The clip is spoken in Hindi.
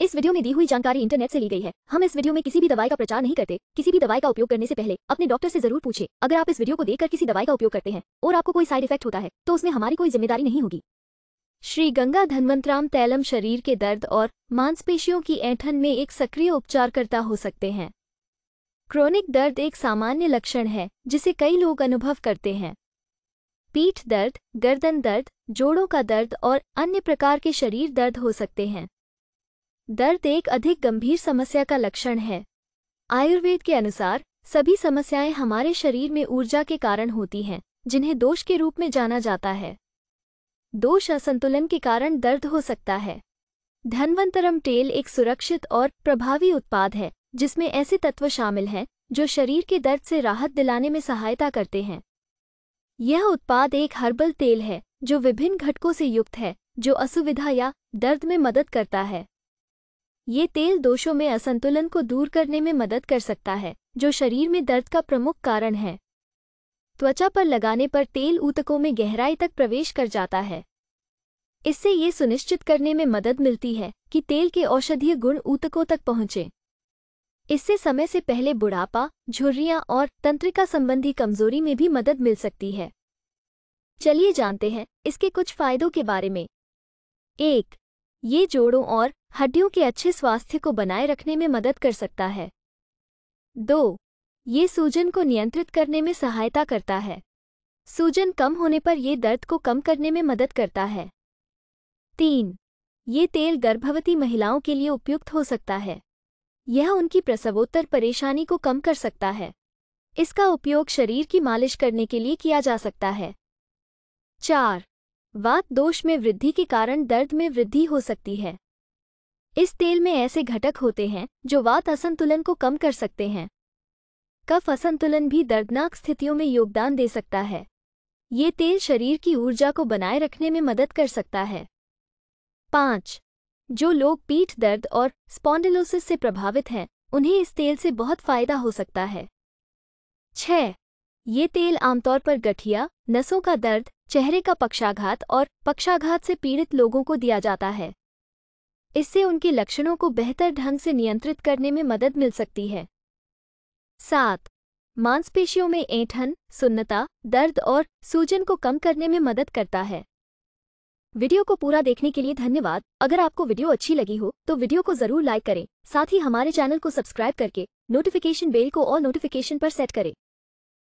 इस वीडियो में दी हुई जानकारी इंटरनेट से ली गई है हम इस वीडियो में किसी भी दवाई का प्रचार नहीं करते किसी भी दवाई का उपयोग करने से पहले अपने डॉक्टर से जरूर पूछे अगर आप इस वीडियो को देखकर किसी दवाई का उपयोग करते हैं और आपको कोई साइड इफेक्ट होता है तो उसमें हमारी कोई जिम्मेदारी नहीं होगी श्री गंगा धनवंतराम तैलम शरीर के दर्द और मांसपेशियों की ऐठन में एक सक्रिय उपचारकर्ता हो सकते हैं क्रोनिक दर्द एक सामान्य लक्षण है जिसे कई लोग अनुभव करते हैं पीठ दर्द गर्दन दर्द जोड़ों का दर्द और अन्य प्रकार के शरीर दर्द हो सकते हैं दर्द एक अधिक गंभीर समस्या का लक्षण है आयुर्वेद के अनुसार सभी समस्याएं हमारे शरीर में ऊर्जा के कारण होती हैं जिन्हें दोष के रूप में जाना जाता है दोष असंतुलन के कारण दर्द हो सकता है धनवंतरम तेल एक सुरक्षित और प्रभावी उत्पाद है जिसमें ऐसे तत्व शामिल हैं जो शरीर के दर्द से राहत दिलाने में सहायता करते हैं यह उत्पाद एक हर्बल तेल है जो विभिन्न घटकों से युक्त है जो असुविधा या दर्द में मदद करता है ये तेल दोषों में असंतुलन को दूर करने में मदद कर सकता है जो शरीर में दर्द का प्रमुख कारण है त्वचा पर लगाने पर तेल ऊतकों में गहराई तक प्रवेश कर जाता है इससे ये सुनिश्चित करने में मदद मिलती है कि तेल के औषधीय गुण ऊतकों तक पहुँचे इससे समय से पहले बुढ़ापा झुर्रियाँ और तंत्रिका संबंधी कमजोरी में भी मदद मिल सकती है चलिए जानते हैं इसके कुछ फायदों के बारे में एक ये जोड़ों और हड्डियों के अच्छे स्वास्थ्य को बनाए रखने में मदद कर सकता है दो ये सूजन को नियंत्रित करने में सहायता करता है सूजन कम होने पर यह दर्द को कम करने में मदद करता है तीन ये तेल गर्भवती महिलाओं के लिए उपयुक्त हो सकता है यह उनकी प्रसवोत्तर परेशानी को कम कर सकता है इसका उपयोग शरीर की मालिश करने के लिए किया जा सकता है चार वात दोष में वृद्धि के कारण दर्द में वृद्धि हो सकती है इस तेल में ऐसे घटक होते हैं जो वात असंतुलन को कम कर सकते हैं कफ असंतुलन भी दर्दनाक स्थितियों में योगदान दे सकता है ये तेल शरीर की ऊर्जा को बनाए रखने में मदद कर सकता है पाँच जो लोग पीठ दर्द और स्पॉन्डिलोसिस से प्रभावित हैं उन्हें इस तेल से बहुत फायदा हो सकता है छः ये तेल आमतौर पर गठिया नसों का दर्द चेहरे का पक्षाघात और पक्षाघात से पीड़ित लोगों को दिया जाता है इससे उनके लक्षणों को बेहतर ढंग से नियंत्रित करने में मदद मिल सकती है सात मांसपेशियों में ऐंठन सुन्नता दर्द और सूजन को कम करने में मदद करता है वीडियो को पूरा देखने के लिए धन्यवाद अगर आपको वीडियो अच्छी लगी हो तो वीडियो को जरूर लाइक करें साथ ही हमारे चैनल को सब्सक्राइब करके नोटिफिकेशन बेल को और नोटिफिकेशन पर सेट करें